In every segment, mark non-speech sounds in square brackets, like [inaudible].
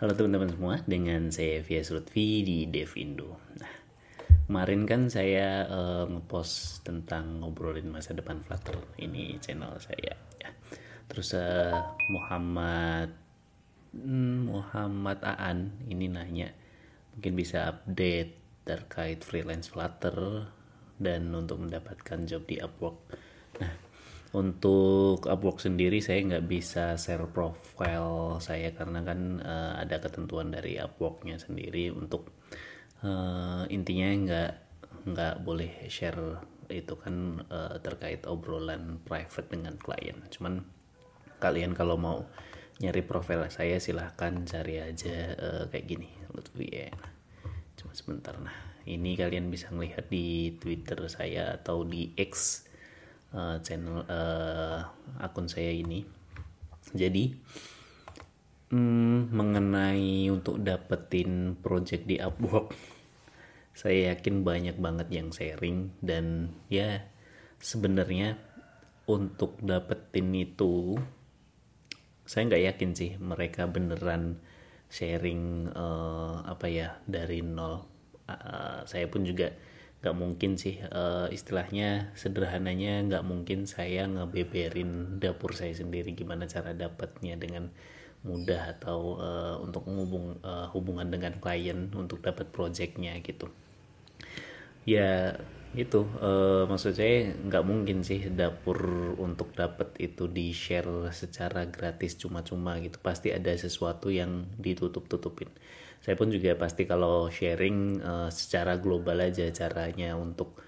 Halo teman-teman semua, dengan saya Vias Lutfi di Devindo. Nah, kemarin kan saya uh, ngepost tentang ngobrolin masa depan Flutter. Ini channel saya. Ya. Terus uh, Muhammad hmm, Muhammad Aan ini nanya, mungkin bisa update terkait freelance Flutter dan untuk mendapatkan job di Upwork. Nah, untuk Upwork sendiri saya nggak bisa share profile saya karena kan uh, ada ketentuan dari Upworknya sendiri untuk uh, intinya nggak nggak boleh share itu kan uh, terkait obrolan private dengan klien. Cuman kalian kalau mau nyari profile saya silahkan cari aja uh, kayak gini Lutfi ya. Cuma sebentar nah. Ini kalian bisa melihat di Twitter saya atau di X uh, channel uh, akun saya ini jadi hmm, mengenai untuk dapetin project di Upwork saya yakin banyak banget yang sharing dan ya sebenarnya untuk dapetin itu saya nggak yakin sih mereka beneran sharing uh, apa ya dari nol uh, saya pun juga nggak mungkin sih uh, istilahnya sederhananya nggak mungkin saya ngebeberin dapur saya sendiri gimana cara dapatnya dengan mudah atau uh, untuk menghubung uh, eh, hubungan dengan klien untuk dapat projectnya gitu ya gitu uh, maksud saya nggak mungkin sih dapur untuk dapat itu di share secara gratis cuma-cuma gitu pasti ada sesuatu yang ditutup-tutupin saya pun juga pasti kalau sharing uh, secara global aja caranya untuk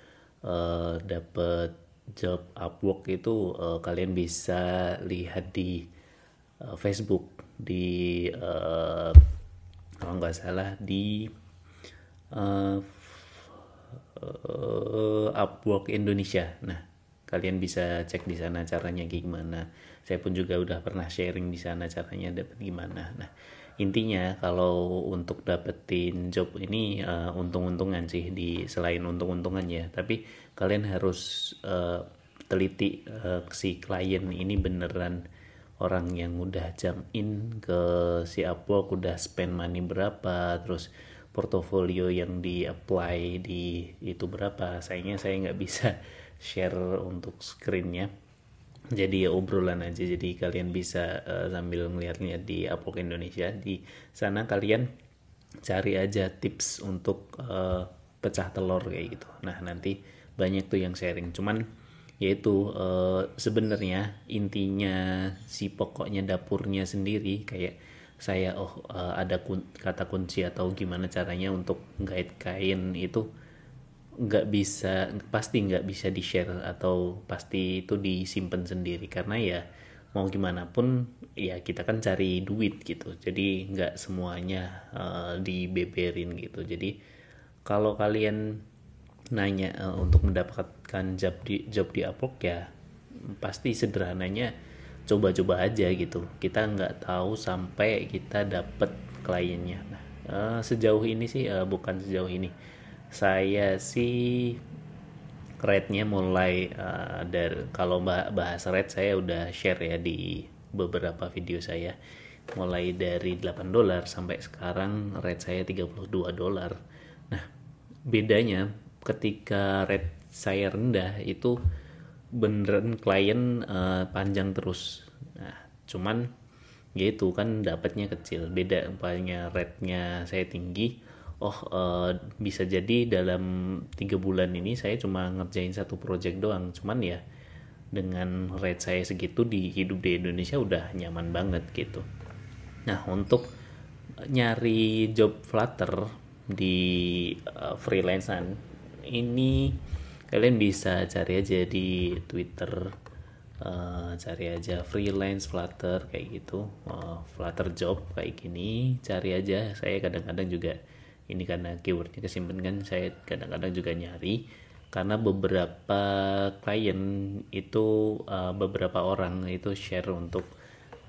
uh, eh, dapat job upwork itu uh, kalian bisa lihat di uh, Facebook di uh, kalau nggak salah di uh, uh, Upwork Indonesia. Nah, kalian bisa cek di sana caranya gimana. Saya pun juga udah pernah sharing di sana caranya dapat gimana. Nah, intinya kalau untuk dapetin job ini uh, untung-untungan sih di selain untung-untungan ya, tapi kalian harus uh, teliti uh, si klien ini beneran orang yang udah jam in ke si Upwork udah spend money berapa terus portofolio yang di apply di itu berapa sayangnya saya nggak bisa [laughs] share untuk screennya jadi ya obrolan aja jadi kalian bisa uh, sambil ngeliatnya di Upwork Indonesia di sana kalian cari aja tips untuk uh, pecah telur kayak gitu nah nanti banyak tuh yang sharing cuman yaitu uh, sebenarnya intinya si pokoknya dapurnya sendiri kayak saya oh uh, ada kun kata kunci atau gimana caranya untuk guide kain itu nggak bisa pasti nggak bisa di share atau pasti itu disimpan sendiri karena ya mau gimana pun ya kita kan cari duit gitu jadi nggak semuanya uh, dibeberin gitu jadi kalau kalian nanya uh, untuk mendapatkan job di job di Apok ya pasti sederhananya coba-coba aja gitu kita nggak tahu sampai kita dapet kliennya nah, sejauh ini sih eh, bukan sejauh ini saya sih rate-nya mulai eh, dari kalau bahas rate saya udah share ya di beberapa video saya mulai dari 8 dolar sampai sekarang rate saya 32 dolar. Nah, bedanya ketika rate saya rendah itu beneran klien uh, panjang terus nah cuman gitu kan dapatnya kecil beda umpamanya rate-nya saya tinggi oh uh, bisa jadi dalam tiga bulan ini saya cuma ngerjain satu project doang cuman ya dengan rate saya segitu di hidup di Indonesia udah nyaman banget gitu. Nah untuk nyari job Flutter di uh, freelancean ini kalian bisa cari aja di Twitter uh, cari aja freelance Flutter kayak gitu uh, Flutter job kayak gini cari aja saya kadang-kadang juga ini karena keywordnya kesimpan kan saya kadang-kadang juga nyari karena beberapa klien itu uh, beberapa orang itu share untuk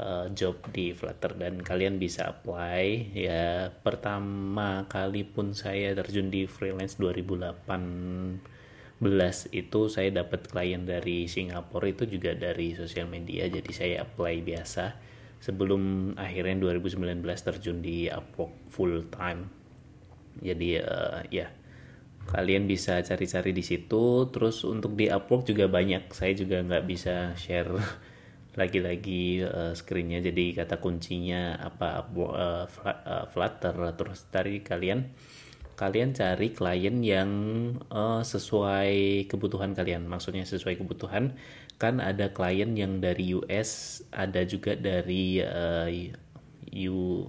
uh, job di Flutter dan kalian bisa apply ya pertama kali pun saya terjun di freelance 2008 itu saya dapat klien dari Singapura itu juga dari sosial media jadi saya apply biasa sebelum akhirnya 2019 terjun di Upwork full time jadi uh, ya yeah. kalian bisa cari-cari di situ terus untuk di Upwork juga banyak saya juga nggak bisa share [laughs] lagi-lagi uh, screennya jadi kata kuncinya apa uh, flutter terus dari kalian kalian cari klien yang uh, sesuai kebutuhan kalian. Maksudnya sesuai kebutuhan. Kan ada klien yang dari US, ada juga dari uh, U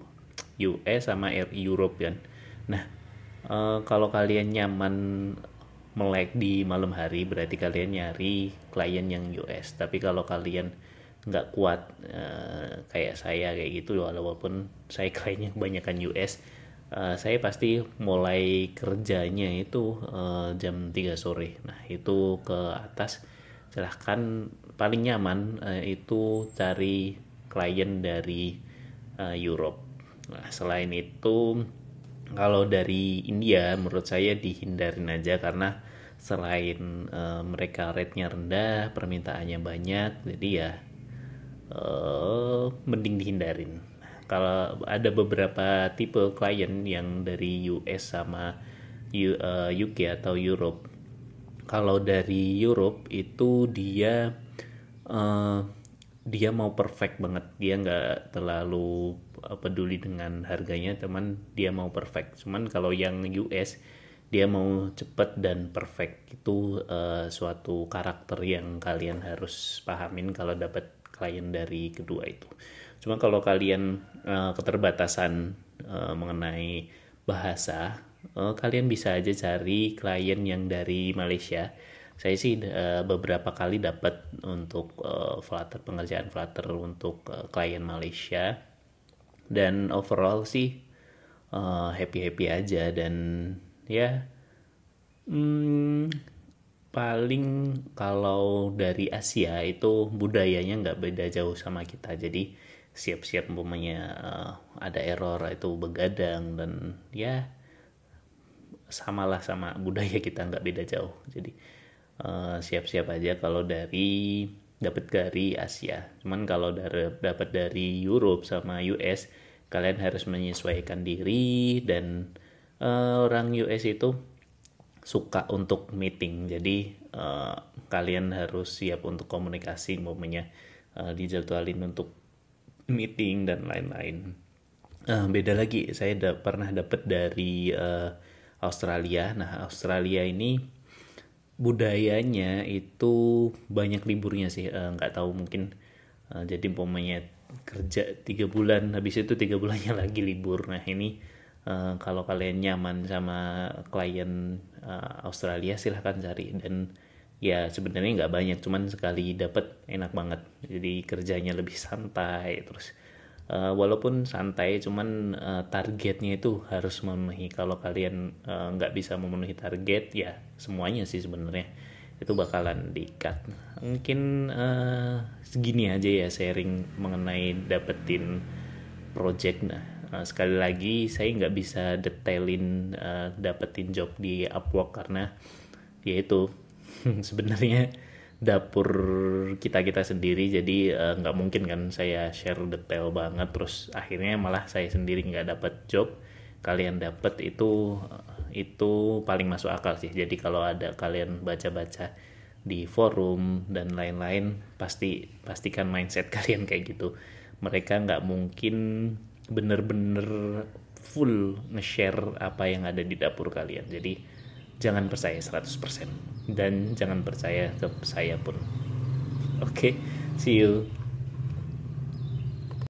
US sama Europe kan. Nah, uh, kalau kalian nyaman melek di malam hari berarti kalian nyari klien yang US. Tapi kalau kalian nggak kuat uh, kayak saya kayak gitu walaupun saya kliennya kebanyakan US Eh, saya pasti mulai kerjanya itu uh, jam 3 sore. Nah, itu ke atas silahkan paling nyaman uh, itu cari klien dari uh, Europe. Nah, selain itu kalau dari India menurut saya dihindarin aja karena selain uh, mereka rate-nya rendah, permintaannya banyak, jadi ya uh, mending dihindarin kalau ada beberapa tipe klien yang dari US sama UK eh, atau Europe kalau dari Europe itu dia uh, dia mau perfect banget dia nggak terlalu eh, peduli dengan harganya teman dia mau perfect cuman kalau yang US dia mau cepet dan perfect itu uh, suatu karakter yang kalian harus pahamin kalau dapat klien dari kedua itu Cuma kalau kalian uh, keterbatasan uh, mengenai bahasa, uh, kalian bisa aja cari klien yang dari Malaysia. Saya sih uh, beberapa kali dapat untuk uh, Flutter pengerjaan Flutter untuk uh, klien Malaysia dan overall sih happy-happy uh, aja dan ya yeah, hmm, paling kalau dari Asia itu budayanya nggak beda jauh sama kita jadi siap-siap umpamanya eh, ada error itu begadang dan ya samalah sama budaya kita nggak beda jauh jadi eh, siap-siap aja kalau dari dapat dari Asia cuman kalau dari dapat dari Europe sama US kalian harus menyesuaikan diri dan uh, orang US itu suka untuk meeting jadi uh, kalian harus siap untuk komunikasi momennya uh, eh, dijadwalin untuk meeting dan lain-lain uh, beda lagi saya da pernah dapat dari uh, Australia nah Australia ini budayanya itu banyak liburnya sih nggak uh, tahu mungkin uh, jadi momennya kerja tiga bulan habis itu tiga bulannya [laughs] lagi libur nah ini Eh, kalau kalian nyaman sama klien uh, Australia silahkan cari dan ya sebenarnya nggak banyak cuman sekali dapat enak banget jadi kerjanya lebih santai terus uh, walaupun santai cuman uh, targetnya itu harus memenuhi kalau kalian nggak uh, bisa memenuhi target ya semuanya sih sebenarnya itu bakalan dikat mungkin uh, segini aja ya sharing mengenai dapetin project nah Eh, sekali lagi saya nggak bisa detailin uh, eh, dapetin job di Upwork karena ya itu [laughs] sebenarnya dapur kita kita sendiri jadi eh, nggak uh, mungkin kan saya share detail banget terus akhirnya malah saya sendiri nggak dapet job kalian dapet itu itu paling masuk akal sih jadi kalau ada kalian baca-baca di forum dan lain-lain pasti pastikan mindset [laughs] kalian kayak gitu mereka nggak mungkin bener-bener full nge-share apa yang ada di dapur kalian jadi jangan percaya 100% dan jangan percaya ke saya pun oke okay, see you